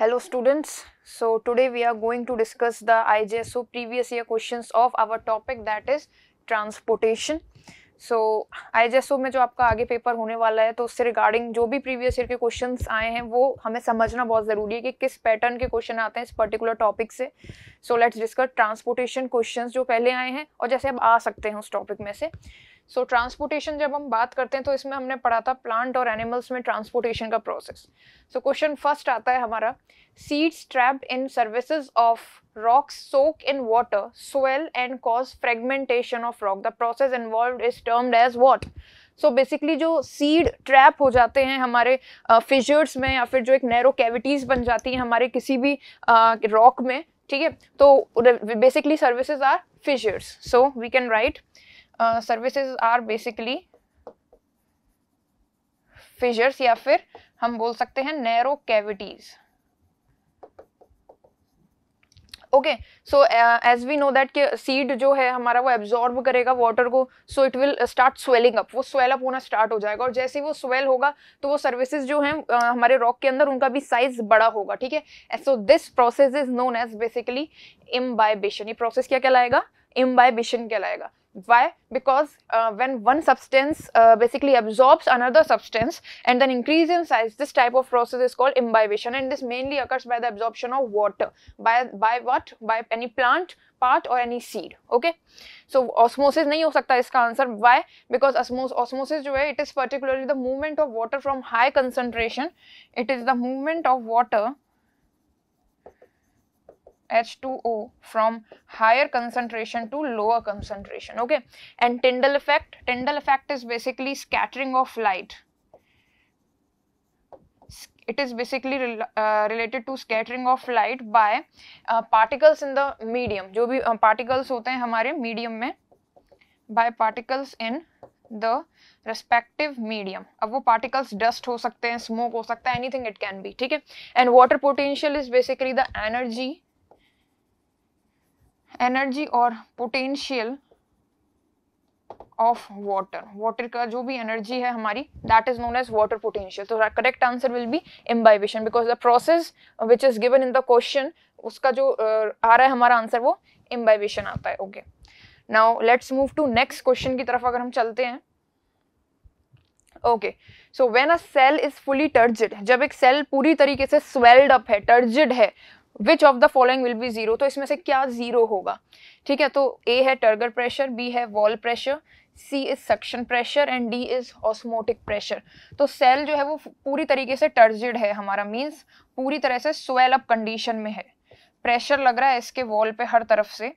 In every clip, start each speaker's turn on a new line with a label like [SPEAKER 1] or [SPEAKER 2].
[SPEAKER 1] hello students so today we are going to discuss the ijso previous year question of our topic that is transportation so I S में जो आपका आगे paper होने वाला है तो उससे रिगार्डिंग जो भी प्रीवियस ईयर के क्वेश्चन आए हैं वो हमें समझना बहुत ज़रूरी है कि किस पैटर्न के क्वेश्चन आते हैं इस पर्टिकुलर टॉपिक से so let's discuss transportation question जो पहले आए हैं और जैसे अब आ सकते हैं उस टॉपिक में से सो so, ट्रांसपोर्टेशन जब हम बात करते हैं तो इसमें हमने पढ़ा था प्लांट और एनिमल्स में ट्रांसपोर्टेशन का प्रोसेस सो क्वेश्चन फर्स्ट आता है हमारा seeds trapped in crevices of rocks soak in water swell and cause fragmentation of rock the process involved is termed as what so basically जो seed trap हो जाते हैं हमारे fissures uh, में या फिर जो एक नैरो कैविटीज़ बन जाती हैं हमारे किसी भी रॉक uh, में ठीक है तो basically crevices are fissures so we can write crevices are basically fissures या फिर हम बोल सकते हैं narrow cavities okay so as we know that कि सीड जो है हमारा वो एब्जॉर्ब करेगा वाटर को so it will start swelling up वो स्वेल अप होना स्टार्ट हो जाएगा और जैसे ही वो स्वेल होगा तो वो सर्विसेज जो हैं uh, हमारे रॉक के अंदर उनका भी साइज बड़ा होगा ठीक है so this process is known as basically imbibition ये प्रोसेस क्या कहलाएगा इम्बाइबिशन कहलाएगा Why? Because uh, when one substance uh, basically absorbs another substance and then increase in size, this type of process is called imbibition and this mainly occurs by the absorption of water. By, by what? By any plant, part or any seed. Okay. So osmosis नहीं हो सकता इसका answer. Why? Because osmos, osmosis जो है it is particularly the movement of water from high concentration. It is the movement of water H2O from higher concentration to lower concentration okay and Tyndall effect Tyndall effect is basically scattering of light it is basically re uh, related to scattering of light by uh, particles in the medium जो भी particles होते हैं हमारे medium में by particles in the respective medium अब वो particles dust हो सकते हैं smoke हो सकता है anything it can be ठीक है and water potential is basically the energy energy और पोटेंशियल ऑफ वाटर वाटर का जो भी एनर्जी है हमारी that is known as water potential तो correct answer will be imbibition because the process which is given in the question उसका जो uh, आ रहा है हमारा आंसर वो इम्बाइबेशन आता है okay now let's move to next question की तरफ अगर हम चलते हैं okay so when a cell is fully turgid जब एक सेल पूरी तरीके से स्वेल्ड अप है टर्जिड है which of the following will be zero तो इसमें से क्या जीरो होगा ठीक है तो ए है टर्गर प्रेशर बी है wall pressure C is suction pressure and D is osmotic pressure तो सेल जो है वो पूरी तरीके से टर्जिड है हमारा मीन्स पूरी तरह से स्वेल अप कंडीशन में है प्रेशर लग रहा है इसके वॉल पे हर तरफ से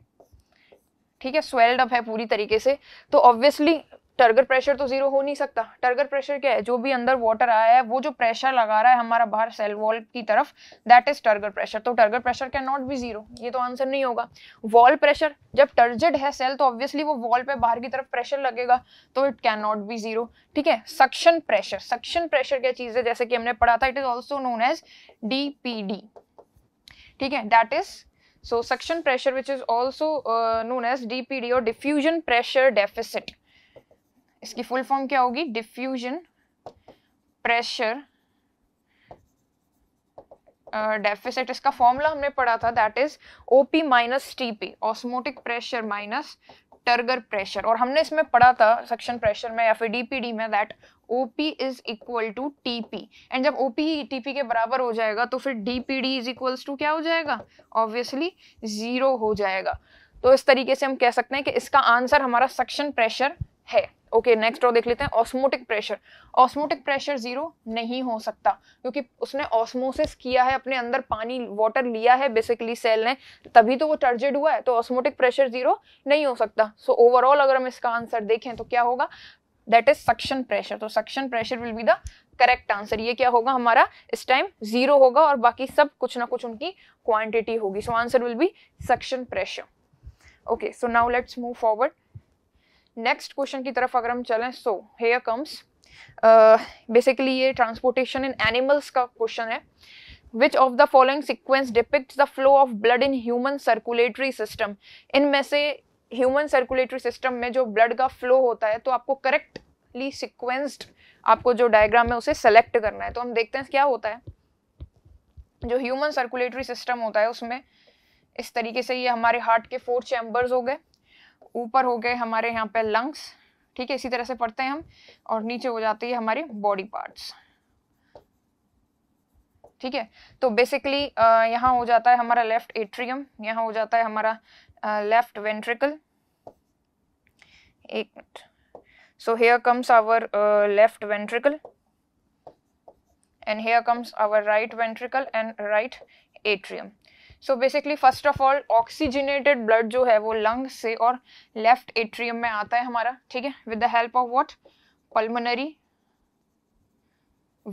[SPEAKER 1] ठीक है स्वेल्ड अप है पूरी तरीके से तो ऑब्वियसली टर्गर प्रेशर तो जीरो हो नहीं सकता टर्गर प्रेशर क्या है जो भी अंदर वाटर आया है वो जो प्रेशर लगा रहा है हमारा बाहर सेल वॉल की तरफ दैट इज टर्गर प्रेशर तो turgor pressure can not be zero ये तो आंसर नहीं होगा वॉल प्रेशर जब टर्जेड है सेल तो ऑब्वियसली वो वॉल पे बाहर की तरफ प्रेशर लगेगा तो it can not be zero ठीक है सक्शन प्रेशर सक्शन प्रेशर क्या चीज है जैसे कि हमने पढ़ा था it is also known as D P D ठीक है that is so suction pressure which is also known as D P D और डिफ्यूजन प्रेशर डेफिसिट इसकी फुल फॉर्म क्या होगी डिफ्यूजन प्रेशर डेफिसिट इसका फॉर्मूला हमने पढ़ा था that is OP minus TP osmotic pressure minus turgor pressure और हमने इसमें पढ़ा था सक्शन प्रेशर में या फिर डीपीडी में that OP is equal to TP and जब ओपी टीपी के बराबर हो जाएगा तो फिर डीपीडी इज इक्वल टू क्या हो जाएगा ऑब्वियसली जीरो हो जाएगा तो इस तरीके से हम कह सकते हैं कि इसका आंसर हमारा सक्शन प्रेशर है ओके नेक्स्ट और देख लेते हैं osmotic pressure osmotic pressure zero नहीं हो सकता क्योंकि उसने ऑस्मोसिस किया है अपने अंदर पानी वाटर लिया है बेसिकली सेल ने तभी तो वो टर्जेड हुआ है तो ऑस्मोटिक प्रेशर जीरो नहीं हो सकता सो so, ओवरऑल अगर हम इसका आंसर देखें तो क्या होगा दैट इज सक्शन प्रेशर तो suction pressure will be the correct answer ये क्या होगा हमारा इस टाइम जीरो होगा और बाकी सब कुछ ना कुछ उनकी क्वांटिटी होगी so answer will be suction pressure okay so now let's move forward next question की तरफ अगर हम चलें सो हेयर कम्स बेसिकली ये ट्रांसपोर्टेशन इन एनिमल्स का क्वेश्चन है which of the following sequence depict the flow of blood in human circulatory system इनमें से ह्यूमन सर्कुलेटरी सिस्टम में जो ब्लड का फ्लो होता है तो आपको करेक्टली सिक्वेंस्ड आपको जो डायग्राम है उसे सेलेक्ट करना है तो हम देखते हैं क्या होता है जो ह्यूमन सर्कुलेटरी सिस्टम होता है उसमें इस तरीके से ये हमारे हार्ट के फोर चैम्बर्स हो गए ऊपर हो गए हमारे यहाँ पे लंग्स ठीक है इसी तरह से पढ़ते हैं हम और नीचे हो जाती है हमारी बॉडी पार्ट्स ठीक है तो बेसिकली यहाँ हो जाता है हमारा लेफ्ट एट्रियम यहाँ हो जाता है हमारा लेफ्ट वेंट्रिकल एक minute so here comes our left ventricle and here comes our right ventricle and right atrium so basically first of all oxygenated blood जो है वो लंग्स से और लेफ्ट एट्रियम में आता है हमारा ठीक है with the help of what pulmonary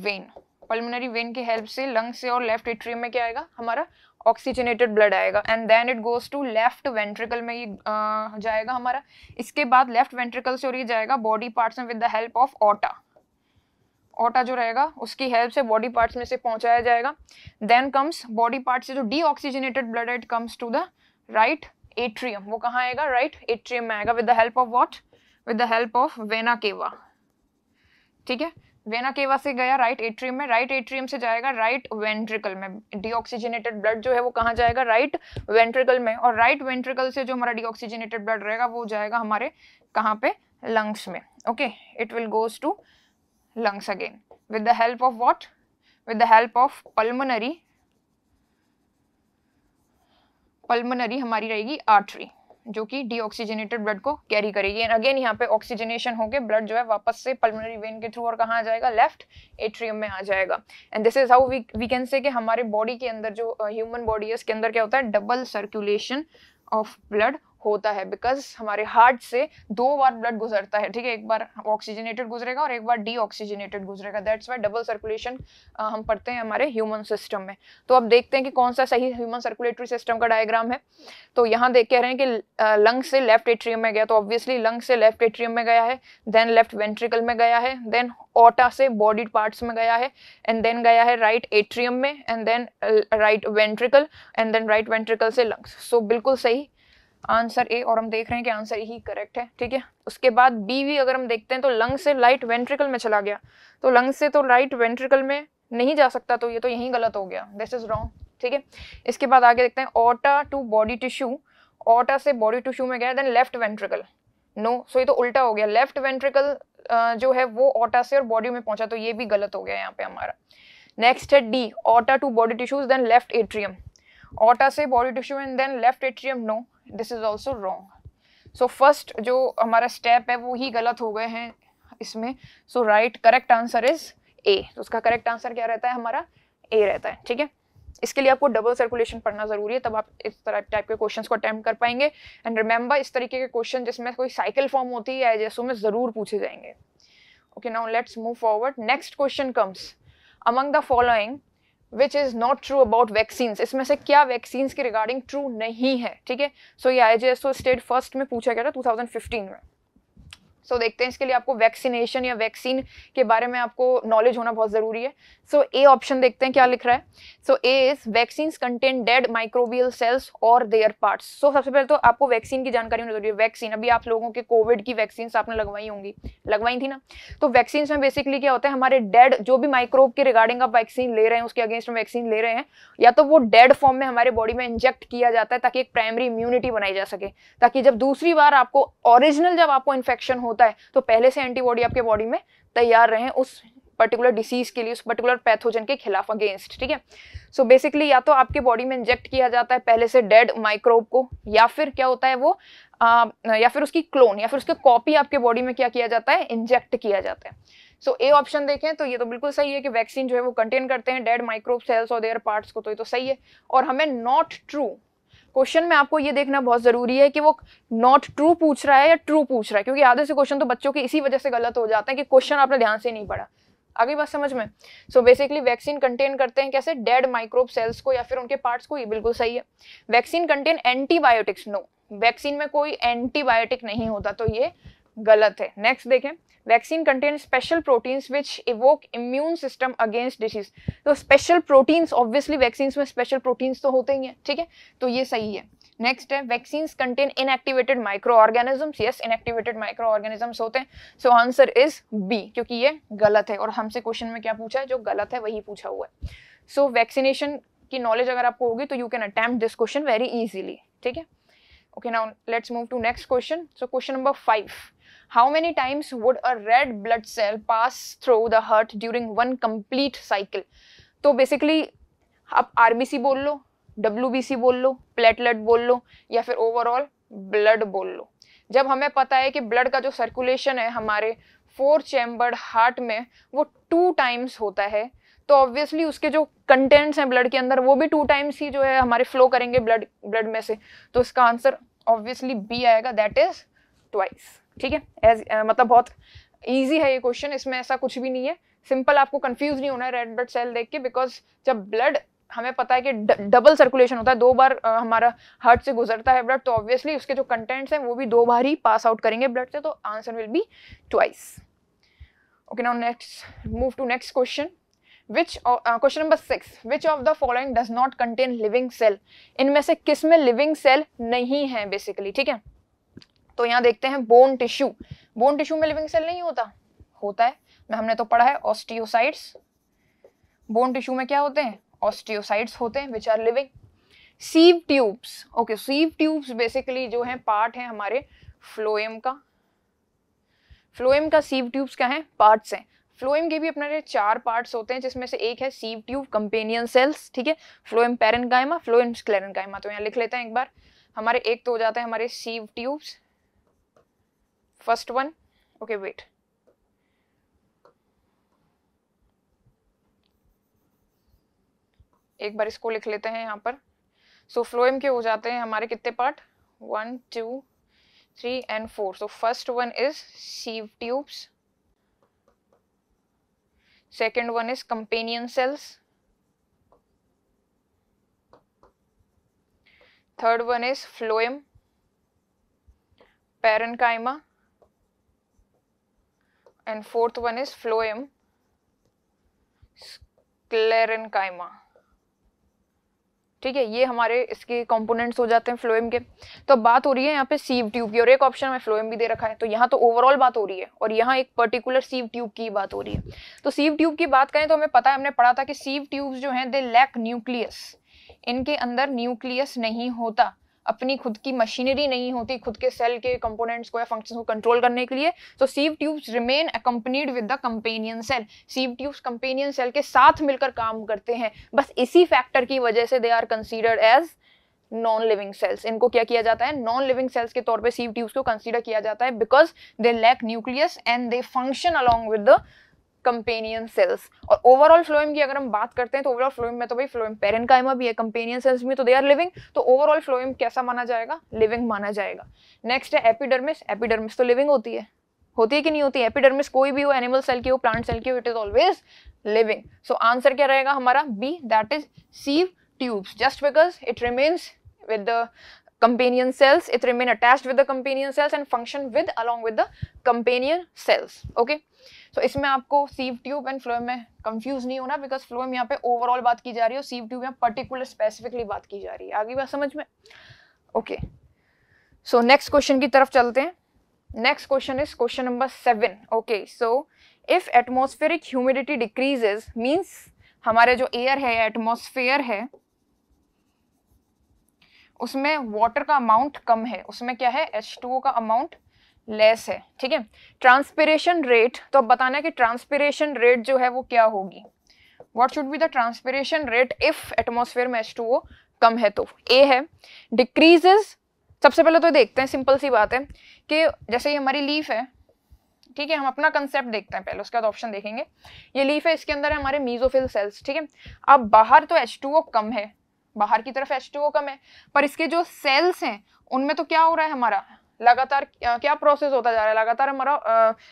[SPEAKER 1] vein pulmonary vein की हेल्प से लंग से और लेफ्ट एट्रियम में क्या आएगा हमारा ऑक्सीजनेटेड ब्लड आएगा and then it goes to left ventricle में ये जाएगा हमारा इसके बाद लेफ्ट वेंट्रिकल से और ये जाएगा बॉडी पार्ट्स में with the help of aorta aorta जो रहेगा उसकी हेल्प से बॉडी पार्ट्स में से पहुंचाया जाएगा देन कम्स बॉडी पार्ट से जो deoxygenated blood it comes to the right atrium वो कहाँ आएगा राइट right एट्रियम में आएगा with the help of what with the help of vena cava ठीक है वेना केवा से गया राइट right एट्रियम में राइट right एट्रियम से जाएगा राइट right वेंट्रिकल में डीऑक्सीजनेटेड ब्लड जो है वो कहाँ जाएगा राइट right वेंट्रिकल में और राइट right वेंट्रिकल से जो हमारा डीऑक्सीजनेटेड ब्लड रहेगा वो जाएगा हमारे कहाँ पे लंग्स में okay it will goes to lungs again with the help of what? With the help of pulmonary pulmonary हमारी रहेगी आर्टरी जो कि डीऑक्सीजनेटेड ब्लड को कैरी करेगी एंड अगेन यहाँ पे ऑक्सीजनेशन होकर ब्लड जो है वापस से पल्मोनरी वेन के थ्रू और कहाँ आ जाएगा लेफ्ट एट्रियम में आ जाएगा and this is how we we can say कि हमारे बॉडी के अंदर जो ह्यूमन uh, बॉडी है उसके अंदर क्या होता है डबल सर्कुलेशन ऑफ ब्लड होता है बिकॉज हमारे हार्ट से दो बार ब्लड गुजरता है ठीक है एक बार ऑक्सीजनेटेड गुजरेगा और एक बार डीऑक्सीजनेटेड गुजरेगा दैट्स वाई डबल सर्कुलेशन हम पढ़ते हैं हमारे ह्यूमन सिस्टम में तो अब देखते हैं कि कौन सा सही ह्यूमन सर्कुलेटरी सिस्टम का डायग्राम है तो यहाँ देख कह रहे हैं कि लंग से लेफ्ट एट्रियम में गया तो ऑब्वियसली लंग से लेफ्ट एट्रियम में गया है देन लेफ्ट वेंट्रिकल में गया है देन ओटा से बॉडी पार्ट्स में गया है एंड देन गया है राइट एट्रियम में and then right ventricle and then right ventricle से लंग्स सो so, बिल्कुल सही आंसर ए और हम देख रहे हैं कि आंसर ही करेक्ट है ठीक है उसके बाद बी भी अगर हम देखते हैं तो लंग से लाइट वेंट्रिकल में चला गया तो लंग से तो लाइट वेंट्रिकल में नहीं जा सकता तो ये तो यही गलत हो गया दिस इज रॉन्ग ठीक है इसके बाद आगे देखते हैं aorta to body tissue aorta से बॉडी टिश्यू में गया then left ventricle no so ये तो उल्टा हो गया लेफ्ट वेंट्रिकल जो है वो ऑटा से और बॉडी में पहुंचा तो ये भी गलत हो गया यहाँ पे हमारा नेक्स्ट है D aorta to body tissues then left atrium aorta से body tissue and then left atrium no this is also wrong so first जो हमारा स्टेप है वो ही गलत हो गए हैं इसमें so right correct answer is A तो उसका करेक्ट आंसर क्या रहता है हमारा ए रहता है ठीक है इसके लिए आपको डबल सर्कुलेशन पढ़ना जरूरी है तब आप इस तरह टाइप के क्वेश्चंस को अटैम्प्ट कर पाएंगे एंड रिमेंबर इस तरीके के क्वेश्चन जिसमें कोई साइकिल फॉर्म होती है जैसे में ज़रूर पूछे जाएंगे okay now let's move forward next question comes among the following which is not true about vaccine इसमें से क्या वैक्सीन के रिगार्डिंग ट्रू नहीं है ठीक है सो ये I G S O state first में पूछा गया था टू थाउजेंड फिफ्टीन में सो so, देखते हैं इसके लिए आपको वैक्सीनेशन या वैक्सीन के बारे में आपको नॉलेज होना बहुत ज़रूरी है सो ए ऑप्शन देखते हैं क्या लिख रहा है so A is vaccine contain dead microbial cells और देयर पार्ट्स सो सबसे पहले तो आपको वैक्सीन की जानकारी होनी जरूरी है वैक्सीन अभी आप लोगों के कोविड की वैक्सीन आपने लगवाई होंगी लगवाई थी ना तो वैक्सीन में बेसिकली क्या होता है हमारे डेड जो भी माइक्रोब के रिगार्डिंग आप वैक्सीन ले रहे हैं उसके अगेंस्ट वैक्सीन ले रहे हैं या तो वो डेड फॉर्म में हमारे बॉडी में इंजेक्ट किया जाता है ताकि एक प्राइमरी इम्यूनिटी बनाई जा सके ताकि जब दूसरी बार आपको ओरिजिनल जब आपको इन्फेक्शन हो होता है तो पहले से एंटीबॉडी आपके बॉडी में तैयार रहें उस पर्टिकुलर डिसीज के लिए उस पर्टिकुलर पैथोजन के खिलाफ अगेंस्ट ठीक है सो बेसिकली या तो आपके बॉडी में इंजेक्ट किया जाता है पहले से डेड माइक्रोब को या फिर क्या होता है वो आ, या फिर उसकी क्लोन या फिर उसकी कॉपी आपके बॉडी में क्या किया जाता है इंजेक्ट किया जाता है सो ए ऑप्शन देखें तो ये तो बिल्कुल सही है कि वैक्सीन जो है वो कंटेन करते हैं डेड माइक्रोब सेल्स और देयर पार्ट्स को तो ये तो सही है और हमें नॉट ट्रू क्वेश्चन में आपको ये देखना बहुत ज़रूरी है कि वो नॉट ट्रू पूछ रहा है या ट्रू पूछ रहा है क्योंकि आधे से क्वेश्चन तो बच्चों के इसी वजह से गलत हो जाते हैं कि क्वेश्चन आपने ध्यान से नहीं पढ़ा आगे बात समझ में सो बेसिकली वैक्सीन कंटेन करते हैं कैसे डेड माइक्रोब सेल्स को या फिर उनके पार्ट्स को ये बिल्कुल सही है vaccine contain antibiotics no vaccine में कोई एंटीबायोटिक नहीं होता तो ये गलत है नेक्स्ट देखें vaccine contain special proteins which evoke immune system against disease तो स्पेशल प्रोटीन्स ऑब्वियसली वैक्सीन में स्पेशल प्रोटीन्स तो होते ही हैं ठीक है तो ये सही है नेक्स्ट है vaccine contain inactivated microorganisms yes inactivated microorganisms होते हैं सो आंसर इज बी क्योंकि ये गलत है और हमसे क्वेश्चन में क्या पूछा है जो गलत है वही पूछा हुआ है सो so, वैक्सीनेशन की नॉलेज अगर आपको होगी तो you can attempt this question very easily ठीक है okay now let's move to next question so question number five how many times would a red blood cell pass through the heart during one complete cycle तो basically आप सी बोल लो सी बोल low platelet बोल लो या फिर ओवरऑल ब्लड बोल लो जब हमें पता है कि ब्लड का जो सर्कुलेशन है हमारे फोर चैम्बर्ड हार्ट में वो टू टाइम्स होता है तो ऑब्वियसली उसके जो कंटेंट्स हैं ब्लड के अंदर वो भी टू टाइम्स ही जो है हमारे फ्लो करेंगे ब्लड ब्लड में से तो इसका आंसर ऑब्वियसली बी आएगा दैट इज ट्वाइस ठीक है एज मतलब बहुत ईजी है ये क्वेश्चन इसमें ऐसा कुछ भी नहीं है सिंपल आपको कंफ्यूज नहीं होना है रेड ब्लड सेल देख के बिकॉज जब ब्लड हमें पता है कि डबल सर्कुलेशन होता है दो बार आ, हमारा हार्ट से गुजरता है ब्लड तो ऑब्वियसली उसके जो कंटेंट्स हैं वो भी दो बार ही पास आउट करेंगे ब्लड से तो answer will be twice okay now next move to next question which question number six which of the following does not contain living cell इनमें से किस में लिविंग सेल नहीं है बेसिकली ठीक है तो यहाँ देखते हैं बोन टिश्यू बोन टिश्यू में लिविंग सेल नहीं होता होता है मैं हमने तो पढ़ा है ऑस्टियोसाइट्स बोन टिश्यू में क्या होते हैं ऑस्टियोसाइट्स होते हैं which are living sieve tubes okay sieve tubes basically जो है पार्ट है हमारे फ्लोएम का फ्लोएम का सीव ट्यूब्स क्या है पार्ट्स हैं फ्लोएम के भी अपने चार पार्ट्स होते हैं जिसमें से एक है सीव ट्यूब कंपेनियन सेल्स ठीक है फ्लोएम पेरेनकाइमा फ्लोएम स्क्लेरेनकाइमा तो यहाँ लिख लेते हैं एक बार हमारे एक तो हो जाते हैं हमारे sieve tubes first one okay wait एक बार इसको लिख लेते हैं यहाँ पर सो फ्लोएम के हो जाते हैं हमारे कितने part one two three and four so first one is sieve tubes second one is companion cells third one is phloem parenchyma and fourth one is phloem sclerenchyma ठीक है ये हमारे इसके कंपोनेंट्स हो जाते हैं फ्लोएम के तो बात हो रही है यहाँ पे सीव ट्यूब की और एक ऑप्शन में फ्लोएम भी दे रखा है तो यहाँ तो ओवरऑल बात हो रही है और यहाँ एक पर्टिकुलर सीव ट्यूब की बात हो रही है तो सीव ट्यूब की बात करें तो हमें पता है हमने पढ़ा था कि सीव ट्यूब्स जो हैं दे लैक न्यूक्लियस इनके अंदर न्यूक्लियस नहीं होता अपनी खुद की मशीनरी नहीं होती खुद के सेल के कंपोनेंट्स को या फंक्शन को कंट्रोल करने के लिए तो sieve tubes remain accompanied with the companion cell sieve tubes companion cell के साथ मिलकर काम करते हैं बस इसी फैक्टर की वजह से they are considered as non living cells इनको क्या किया जाता है नॉन लिविंग सेल्स के तौर पे सीव ट्यूब्स को कंसीडर किया जाता है because they lack nucleus and they function along with the companion cells और ओवरऑल फ्लोएम की अगर हम बात करते हैं तो ओवरऑल फ्लोएम में तो भाई फ्लोएम पेरेंकाइमा भी है कंपेनियन सेल्स में तो दे आर लिविंग तो ओवरऑल फ्लोएम कैसा माना जाएगा लिविंग माना जाएगा नेक्स्ट है एपिडर्मिस एपिडर्मिस तो लिविंग होती है होती है कि नहीं होती एपिडर्मिस कोई भी हो एनिमल सेल की हो प्लांट सेल की हो it is always living so answer क्या रहेगा हमारा B that is sieve tubes just because it remains with companion cells it remain attached with the companion cells and function with along with the companion cells okay so isme aapko sieve tube and phloem mein confuse nahi hona because phloem yahan pe overall baat ki ja rahi hai sieve tube yahan particular specifically baat ki ja rahi hai aage baat samajh mein okay so next question ki taraf chalte hain next question is question number 7 okay so if atmospheric humidity decreases means हमारे जो air है atmosphere है उसमें water का amount कम है उसमें क्या है एच का अमाउंट लेस है ठीक है ट्रांसपेरेशन रेट तो अब बताना है कि ट्रांसपेरेशन रेट जो है वो क्या होगी what should be the transpiration rate if atmosphere में एच कम है तो ए है डिक्रीजेज सबसे पहले तो देखते हैं सिंपल सी बात है कि जैसे ये हमारी लीफ है ठीक है हम अपना कंसेप्ट देखते हैं पहले उसके बाद ऑप्शन देखेंगे ये लीफ है इसके अंदर है हमारे मीजोफिल सेल्स ठीक है अब बाहर तो एच कम है बाहर की तरफ एच कम है पर इसके जो सेल्स हैं उनमें तो क्या हो रहा है हमारा लगातार क्या प्रोसेस होता जा रहा है लगातार हमारा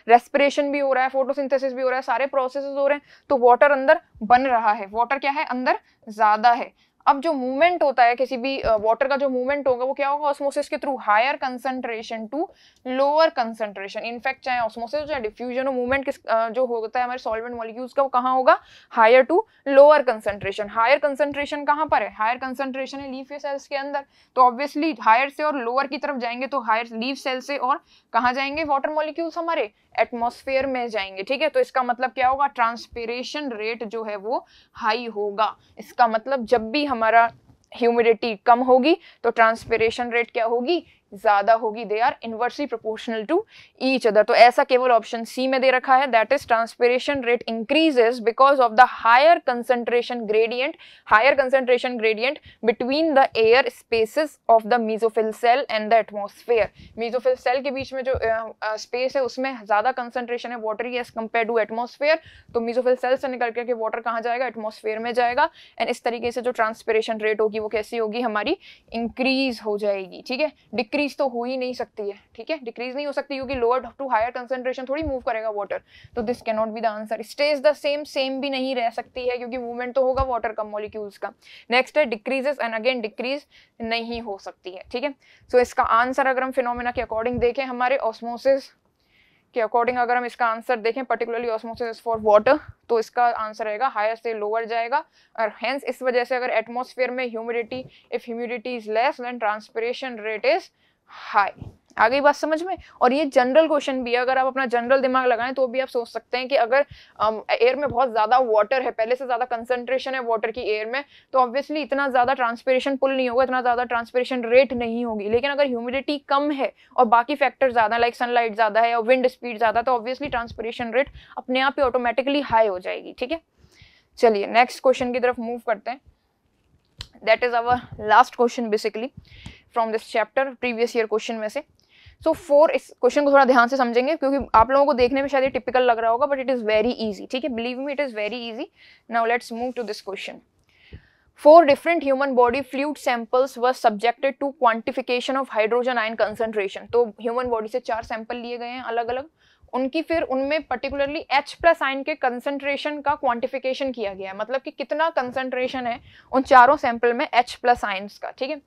[SPEAKER 1] रेस्पिरेशन भी हो रहा है फोटोसिंथेसिस भी हो रहा है सारे प्रोसेस हो रहे हैं तो वाटर अंदर बन रहा है वाटर क्या है अंदर ज़्यादा है अब जो मूवमेंट होता है किसी भी वाटर का जो मूवमेंट होगा वो क्या होगा ऑस्मोसिस के through higher concentration to lower concentration in fact चाहे ऑस्मोसिस चाहे डिफ्यूजन हो मूवमेंट किस जो होता है हमारे सॉल्वेंट मॉलिक्यूल्स का वो कहाँ होगा higher to lower concentration higher concentration कहाँ पर है हायर कंसंट्रेशन है लीफ सेल्स के अंदर तो ऑब्वियसली हायर से और लोअर की तरफ जाएंगे तो हायर लीव सेल से और कहाँ जाएंगे वाटर मॉलिक्यूल्स हमारे एटमोसफेयर में जाएंगे ठीक है तो इसका मतलब क्या होगा ट्रांसपेरेशन रेट जो है वो हाई होगा इसका मतलब जब भी हमारा ह्यूमिडिटी कम होगी तो ट्रांसपेरेशन रेट क्या होगी ज़्यादा होगी they are inversely proportional to each other तो ऐसा केवल ऑप्शन सी में दे रखा है that is transpiration rate increases because of the higher concentration gradient higher concentration gradient between the air spaces of the mesophyll cell and the atmosphere mesophyll cell के बीच में जो स्पेस uh, uh, है उसमें ज़्यादा कंसनट्रेशन है water as compare to atmosphere तो mesophyll cell से निकल करके वाटर कहाँ जाएगा एटमोसफेयर में जाएगा एंड इस तरीके से जो ट्रांसपेरेशन रेट होगी होगी वो कैसी होगी हमारी इंक्रीज हो जाएगी ठीक है डिक्रीज तो हो ही नहीं सकती है ठीक है डिक्रीज नहीं हो सकती क्योंकि लोअर टू हायर कंसेंट्रेशन थोड़ी मूव करेगा वाटर तो this can not be the answer stays the same same भी नहीं रह सकती है क्योंकि मूवमेंट तो होगा वाटर का मॉलिक्यूल्स का नेक्स्ट है डिक्रीजेस एंड अगेन डिक्रीज नहीं हो सकती है ठीक है सो so, इसका आंसर अगर हम फिनोमिना के अकॉर्डिंग देखें हमारे ऑस्मोसिस के अकॉर्डिंग अगर हम इसका आंसर देखें पर्टिकुलरली ऑस्मोसिस फॉर वाटर तो इसका आंसर रहेगा हायर से लोअर जाएगा और हैंस इस वजह से अगर एटमोसफेयर में humidity if humidity is less then transpiration rate is high आ गई बात समझ में और ये जनरल क्वेश्चन भी है अगर आप अपना जनरल दिमाग लगाएं तो भी आप सोच सकते हैं कि अगर एयर में बहुत ज़्यादा वाटर है पहले से ज़्यादा कंसेंट्रेशन है वाटर की एयर में तो ऑब्वियसली इतना ज़्यादा ट्रांसपेरेशन पुल नहीं होगा इतना ज़्यादा ट्रांसपेरेशन रेट नहीं होगी लेकिन अगर ह्यूमिडिटी कम है और बाकी फैक्टर ज़्यादा लाइक सनलाइट ज़्यादा है और विंड स्पीड ज़्यादा तो ऑब्वियसली ट्रांसपेरेशन रेट अपने आप ही ऑटोमेटिकली हाई हो जाएगी ठीक है चलिए नेक्स्ट क्वेश्चन की तरफ मूव करते हैं that is our last question basically from this chapter previous year question में से सो so, फोर इस क्वेश्चन को थोड़ा ध्यान से समझेंगे क्योंकि आप लोगों को देखने में शायद ये टिपिकल लग रहा होगा but it is very easy ठीक है believe me it is very easy now let's move to this question four different human body fluid samples were subjected to quantification of hydrogen ion concentration तो human body से चार sample लिए गए हैं अलग अलग उनकी फिर उनमें पर्टिकुलरली H प्लस आइन के कंसनट्रेशन का क्वांटिफिकेशन किया गया है मतलब कि कितना कंसनट्रेशन है उन चारों सैंपल में H प्लस आइन्स का ठीक है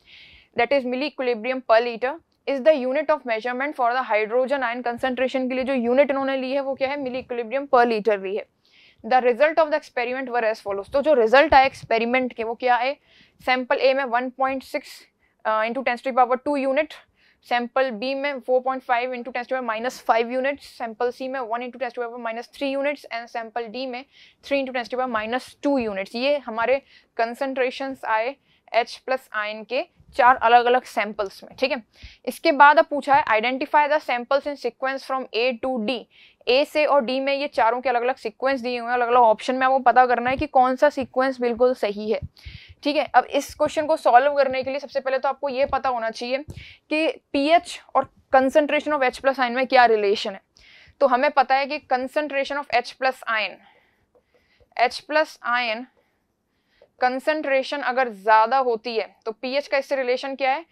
[SPEAKER 1] that is milli equilibrium per liter is the unit of measurement for the hydrogen ion concentration के लिए जो यूनिट इन्होंने ली है वो क्या है मिली इक्विलिब्रियम पर लीटर ली है the result of the experiment were as follows तो जो रिजल्ट आया एक्सपेरिमेंट के वो क्या है सैम्पल ए में one point six into tens to power two unit sample B में 4.5 point five into tens to power minus five units sample C में 1 into tens to power minus three units and sample D में 3 into tens to power minus two units ये हमारे concentration आए H plus ion के चार अलग अलग samples में ठीक है इसके बाद अब पूछा है identify the samples in sequence from A to D A से और डी में ये चारों के अलग अलग सीक्वेंस दिए हुए हैं अलग अलग ऑप्शन में आपको पता करना है कि कौन सा सीक्वेंस बिल्कुल सही है ठीक है अब इस क्वेश्चन को सॉल्व करने के लिए सबसे पहले तो आपको ये पता होना चाहिए कि पी और कंसनट्रेशन ऑफ एच प्लस आइन में क्या रिलेशन है तो हमें पता है कि concentration of H plus ion H plus ion concentration अगर ज़्यादा होती है तो पीएच का इससे रिलेशन क्या है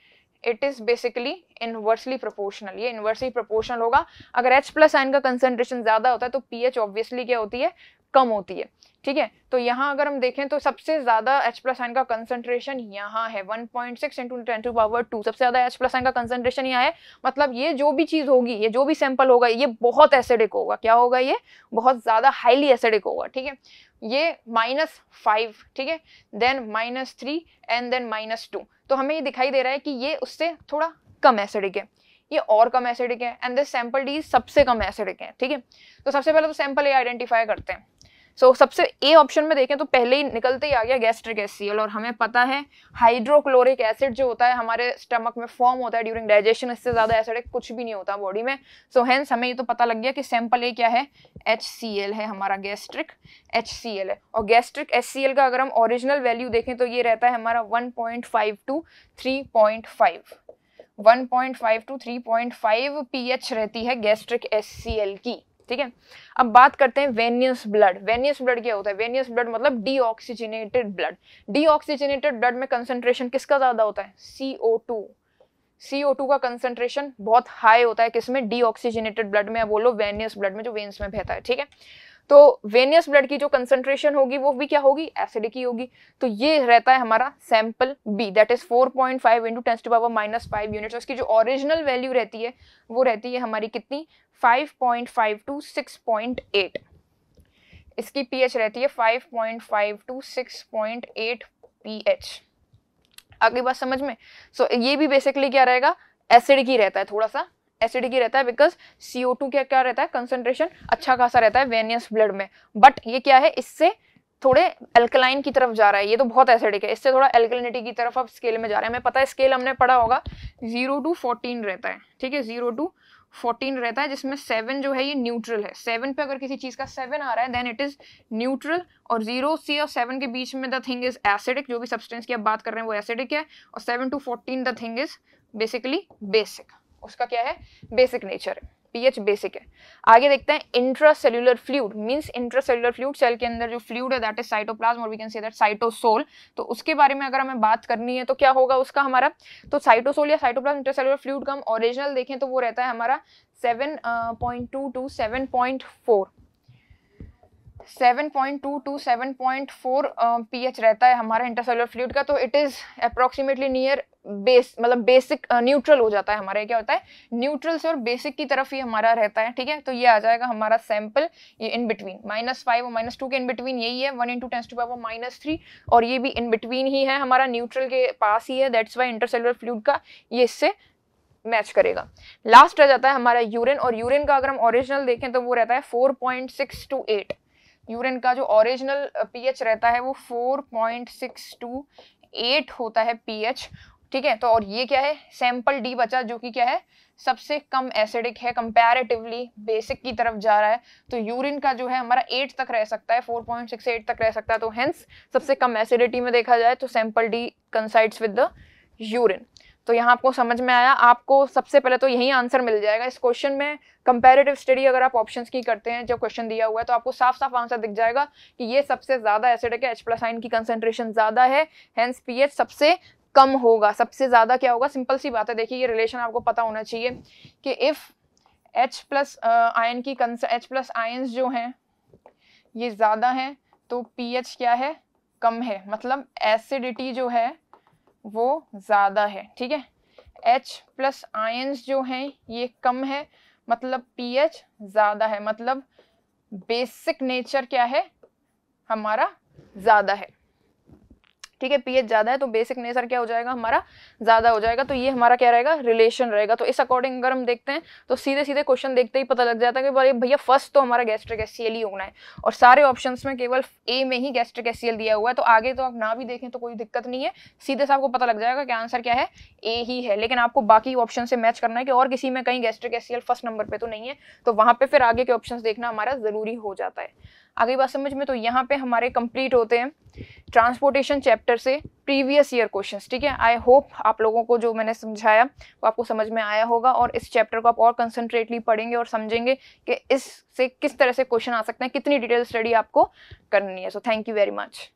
[SPEAKER 1] it is basically inversely proportional ये इनवर्सली प्रोपोर्शनल होगा अगर एच प्लस एन का कंसेंट्रेशन ज़्यादा होता है तो पीएच ऑब्वियसली क्या होती है कम होती है ठीक है तो यहाँ अगर हम देखें तो सबसे ज़्यादा H प्लस आइन का कंसनट्रेशन यहाँ है 1.6 point six into ten to power two सबसे ज़्यादा H प्लस आइन का कंसनट्रेशन यहाँ है मतलब ये जो भी चीज़ होगी ये जो भी सैंपल होगा ये बहुत एसिडिक होगा क्या होगा ये बहुत ज़्यादा हाईली एसिडिक होगा ठीक है ये माइनस फाइव ठीक है then minus three and then minus two तो हमें ये दिखाई दे रहा है कि ये उससे थोड़ा कम एसिडिक है ये और कम एसिडिक है एंड दिस सैंपल डी सबसे कम एसिडिक है ठीक है तो सबसे पहले तो सैंपल ये आइडेंटिफाई करते हैं सो so, सबसे ए ऑप्शन में देखें तो पहले ही निकलते ही आ गया गैस्ट्रिक एसियल और हमें पता है हाइड्रोक्लोरिक एसिड जो होता है हमारे स्टमक में फॉर्म होता है ड्यूरिंग डाइजेशन इससे ज़्यादा एसिड कुछ भी नहीं होता बॉडी में सो so, हैंस हमें ये तो पता लग गया कि सैम्पल ए क्या है एच है हमारा गैस्ट्रिक एच है और गैस्ट्रिक एच का अगर हम ओरिजिनल वैल्यू देखें तो ये रहता है हमारा one point five to three point five 1.5 to 3.5 pH रहती है गैस्ट्रिक एससीएल की ठीक है अब बात करते हैं वेनियस ब्लड वेनियस ब्लड क्या होता है वेनियस ब्लड मतलब डीऑक्सीजनेटेड ब्लड डीऑक्सीजनेटेड ब्लड में कंसेंट्रेशन किसका ज़्यादा होता है C O two C O two का कंसेंट्रेशन बहुत हाई होता है किसमें डीऑक्सीजनेटेड ब्लड में बोलो वेनियस ब्लड में जो वेन्स में बहता है ठीक है तो वेनियस ब्लड की जो कंसंट्रेशन होगी वो भी क्या होगी एसिडिक ही होगी तो ये रहता है हमारा sample B that is 4.5 point five into tens to power minus five unit उसकी जो ओरिजिनल वैल्यू रहती है वो रहती है हमारी कितनी 5.5 टू सिक्स पॉइंट एट इसकी एच रहती है 5.5 to six point P H आगे बात समझ में सो so, ये भी बेसिकली क्या रहेगा एसिड की रहता है थोड़ा सा एसिडिक ही रहता है बिकॉज टू क्या क्या रहता है कंसनट्रेशन अच्छा खासा रहता है वेनियस ब्लड में बट ये क्या है इससे थोड़े एल्कलाइन की तरफ जा रहा है ये तो बहुत एसिडिक है इससे थोड़ा एल्कलिनिटी की तरफ अब स्केल में जा रहा है हमें पता है स्केल हमने पढ़ा होगा जीरो टू फोर्टीन रहता है ठीक है जीरो टू फोर्टीन रहता है जिसमें सेवन जो है ये न्यूट्रल है सेवन पे अगर किसी चीज़ का सेवन आ रहा है देन इट इज़ न्यूट्रल और जीरो सी और सेवन के बीच में द थिंग इज़ एसिडिक जो भी सब्सटेंस की आप बात कर रहे हैं वो एसिडिक है और seven to fourteen the thing is basically basic उसका क्या है बेसिक नेचर है पीएच बेसिक है आगे देखते हैं intracellular fluid means intracellular fluid cell के अंदर जो फ्लूड है दैट इज साइटोप्लाज्म और we can say that cytosol तो उसके बारे में अगर हमें बात करनी है तो क्या होगा उसका हमारा तो साइटोसोल या साइटोप्लाज्म इंट्रासेल्युलर फ्लूड का हम ओरिजिनल देखें तो वो रहता है हमारा seven point two two seven point four 7.2 7.4 pH रहता है हमारा इंटरसेलर फ्लूड का तो it is approximately near base मतलब बेसिक न्यूट्रल uh, हो जाता है हमारा क्या होता है न्यूट्रल से और बेसिक की तरफ ही हमारा रहता है ठीक है तो ये आ जाएगा हमारा सैंपल ये इन बिटवीन माइनस फाइव और माइनस टू के इन बिटवीन यही है one into tens two five वो माइनस थ्री और ये भी इन बिटवीन ही है हमारा न्यूट्रल के पास ही है दैट्स वाई इंटरसेलर फ्लूड का ये इससे मैच करेगा लास्ट रह जाता है हमारा यूरिन और यूरिन का अगर हम ओरिजिनल देखें तो वो रहता है four point six two eight urine का जो ओरिजिनल पीएच रहता है वो 4.628 होता है पीएच ठीक है तो और ये क्या है सैंपल डी बचा जो कि क्या है सबसे कम एसिडिक है कंपैरेटिवली बेसिक की तरफ जा रहा है तो यूरिन का जो है हमारा एट तक रह सकता है 4.68 तक रह सकता है तो हेंस सबसे कम एसिडिटी में देखा जाए तो sample D coincides with the urine तो यहाँ आपको समझ में आया आपको सबसे पहले तो यही आंसर मिल जाएगा इस क्वेश्चन में कंपैरेटिव स्टडी अगर आप ऑप्शन की करते हैं जो क्वेश्चन दिया हुआ है तो आपको साफ साफ आंसर दिख जाएगा कि ये सबसे ज़्यादा एसिड है कि एच प्लस आइन की कंसेंट्रेशन ज़्यादा है हैंस एच सबसे कम होगा सबसे ज़्यादा क्या होगा सिंपल सी बात है देखिए ये रिलेशन आपको पता होना चाहिए कि इफ़ एच प्लस आयन की एच प्लस आयन्स जो हैं ये ज़्यादा हैं तो एच क्या है कम है मतलब एसिडिटी जो है वो ज़्यादा है ठीक है एच प्लस आयंस जो हैं ये कम है मतलब एच ज़्यादा है मतलब बेसिक नेचर क्या है हमारा ज़्यादा है ठीक है पीएच ज़्यादा है तो बेसिक नेचर क्या हो जाएगा हमारा ज़्यादा हो जाएगा तो ये हमारा क्या रहेगा रिलेशन रहेगा तो इस अकॉर्डिंग अगर हम देखते हैं तो सीधे सीधे क्वेश्चन देखते ही पता लग जाता है कि भैया फर्स्ट तो हमारा गैस्ट्रिक एसियल ही होना है और सारे ऑप्शन में केवल ए में ही गैस्ट्रिक एसियल दिया हुआ है तो आगे तो आप ना भी देखें तो कोई दिक्कत नहीं है सीधे से आपको पता लग जाएगा कि आंसर क्या है ए ही है लेकिन आपको बाकी ऑप्शन से मैच करना है कि और किसी में कहीं गैस्ट्रिक एसियल फर्स्ट नंबर पर तो नहीं है तो वहां पर फिर आगे के ऑप्शन देखना हमारा ज़रूरी हो जाता है आगे बात समझ में तो यहाँ पे हमारे कंप्लीट होते हैं ट्रांसपोर्टेशन चैप्टर से प्रीवियस ईयर क्वेश्चंस ठीक है आई होप आप लोगों को जो मैंने समझाया वो आपको समझ में आया होगा और इस चैप्टर को आप और कंसनट्रेटली पढ़ेंगे और समझेंगे कि इससे किस तरह से क्वेश्चन आ सकते हैं कितनी डिटेल स्टडी आपको करनी है so thank you very much